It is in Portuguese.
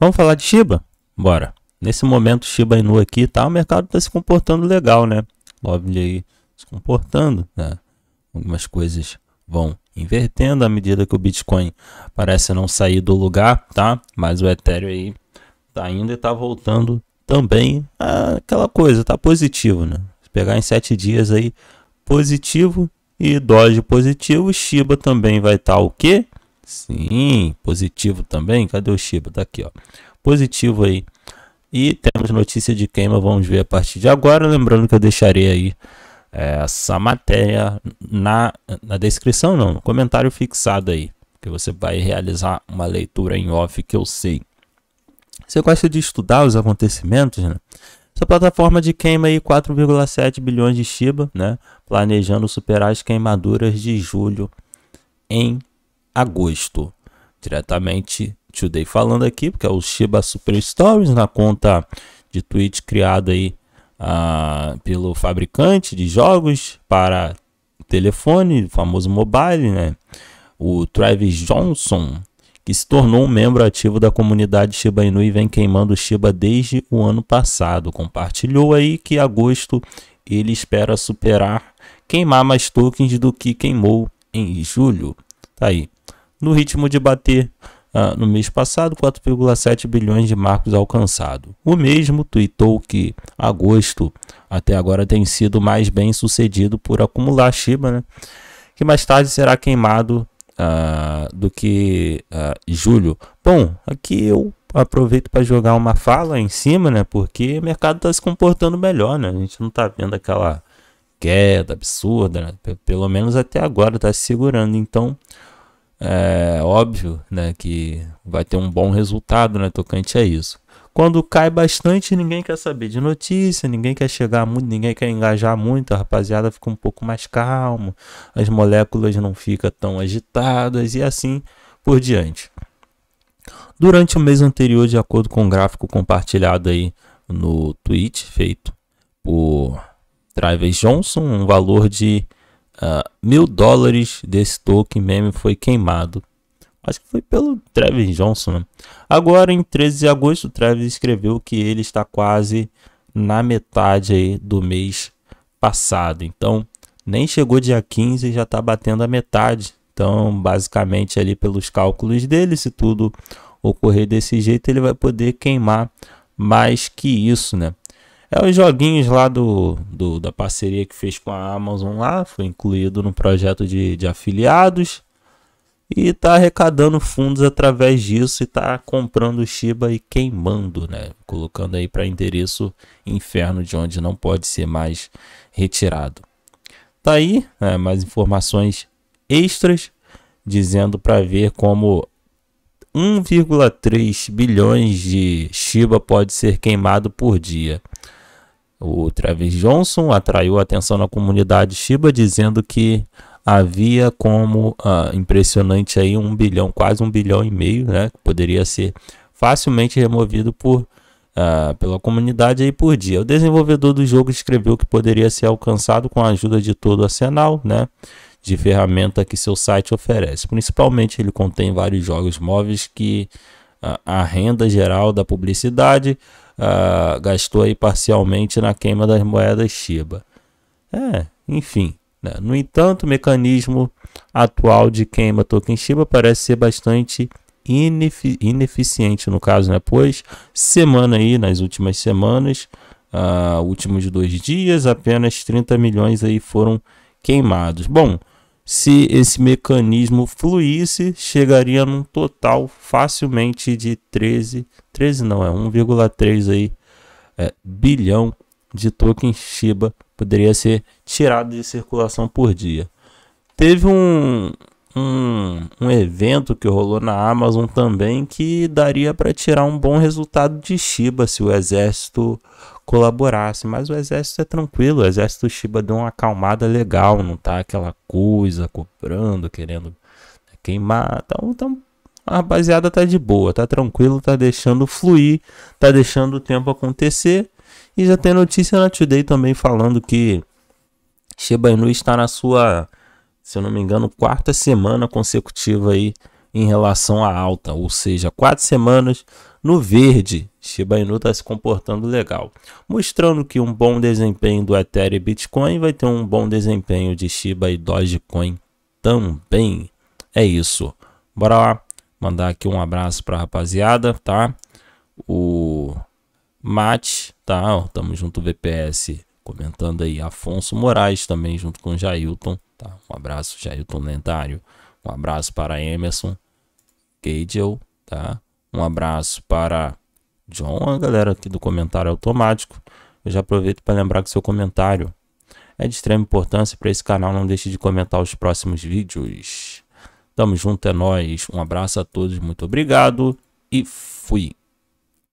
Vamos falar de Shiba? Bora. Nesse momento, Shiba Inu aqui, tá? O mercado está se comportando legal, né? Lovely aí se comportando, né? Algumas coisas vão invertendo à medida que o Bitcoin parece não sair do lugar, tá? Mas o Ethereum aí tá indo e tá voltando também aquela coisa, tá positivo, né? Se pegar em sete dias aí, positivo e Doge positivo, Shiba também vai estar tá o quê? Sim, positivo também. Cadê o Shiba? Tá aqui, ó. Positivo aí. E temos notícia de queima, vamos ver a partir de agora. Lembrando que eu deixarei aí é, essa matéria na, na descrição, não, no comentário fixado aí. Que você vai realizar uma leitura em off que eu sei. Você gosta de estudar os acontecimentos, né? Essa plataforma de queima aí 4,7 bilhões de Shiba, né? Planejando superar as queimaduras de julho em agosto. Diretamente Today falando aqui, porque é o Shiba Super Stories na conta de tweet criada aí uh, pelo fabricante de jogos para telefone, famoso mobile, né? O Travis Johnson, que se tornou um membro ativo da comunidade Shiba Inu e vem queimando Shiba desde o ano passado. Compartilhou aí que agosto ele espera superar queimar mais tokens do que queimou em julho. Tá aí no ritmo de bater ah, no mês passado 4,7 bilhões de marcos alcançado. O mesmo tweetou que agosto até agora tem sido mais bem sucedido por acumular Shiba, né? que mais tarde será queimado ah, do que ah, julho. Bom, aqui eu aproveito para jogar uma fala em cima, né? Porque o mercado está se comportando melhor, né? A gente não está vendo aquela queda absurda, né? pelo menos até agora está se segurando. Então, é óbvio né, que vai ter um bom resultado né, tocante a isso. Quando cai bastante, ninguém quer saber de notícia, ninguém quer chegar muito, ninguém quer engajar muito, a rapaziada fica um pouco mais calmo, as moléculas não ficam tão agitadas e assim por diante. Durante o mês anterior, de acordo com o gráfico compartilhado aí no tweet feito por Travis Johnson, um valor de uh, mil dólares desse token meme foi queimado. Acho que foi pelo Travis Johnson. Né? Agora, em 13 de agosto, o Travis escreveu que ele está quase na metade aí do mês passado. Então, nem chegou dia 15 e já está batendo a metade. Então, basicamente, ali pelos cálculos dele, se tudo ocorrer desse jeito, ele vai poder queimar mais que isso, né? É os joguinhos lá do, do, da parceria que fez com a Amazon lá, foi incluído no projeto de, de afiliados e tá arrecadando fundos através disso e tá comprando Shiba e queimando, né? Colocando aí para endereço inferno de onde não pode ser mais retirado. Tá aí, né? mais informações extras dizendo para ver como 1,3 bilhões de Shiba pode ser queimado por dia. O Travis Johnson atraiu a atenção na comunidade Shiba dizendo que havia como ah, impressionante aí um bilhão, quase um bilhão e meio, né? Que poderia ser facilmente removido por, ah, pela comunidade aí por dia. O desenvolvedor do jogo escreveu que poderia ser alcançado com a ajuda de todo o arsenal, né? De ferramenta que seu site oferece. Principalmente ele contém vários jogos móveis que ah, a renda geral da publicidade uh, gastou aí parcialmente na queima das moedas Shiba. É, enfim. Né? No entanto, o mecanismo atual de queima token Shiba parece ser bastante ineficiente no caso, né? Pois semana aí, nas últimas semanas, uh, últimos dois dias, apenas 30 milhões aí foram queimados. Bom, se esse mecanismo fluísse, chegaria num total facilmente de 13, 13 não, é 1,3 aí, é, bilhão de token Shiba poderia ser tirado de circulação por dia. Teve um, um, um evento que rolou na Amazon também que daria para tirar um bom resultado de Shiba se o exército colaborasse. Mas o exército é tranquilo, o exército Shiba deu uma acalmada legal, não tá aquela coisa cobrando, querendo queimar. Então, então a rapaziada tá de boa, tá tranquilo, tá deixando fluir, tá deixando o tempo acontecer. E já tem notícia na Today também falando que Shiba Inu está na sua se eu não me engano, quarta semana consecutiva aí em relação à alta, ou seja, quatro semanas no verde. Shiba Inu está se comportando legal, mostrando que um bom desempenho do Ethereum e Bitcoin vai ter um bom desempenho de Shiba e Dogecoin também. É isso. Bora lá mandar aqui um abraço para a rapaziada, tá? O Mate, tá? tamo junto VPS Comentando aí, Afonso Moraes também, junto com Jailton. Tá? Um abraço, Jailton Lendário. Um abraço para Emerson Cagel, tá? Um abraço para John, a galera aqui do comentário automático. Eu já aproveito para lembrar que seu comentário é de extrema importância para esse canal. Não deixe de comentar os próximos vídeos. Tamo junto, é nóis. Um abraço a todos, muito obrigado e fui.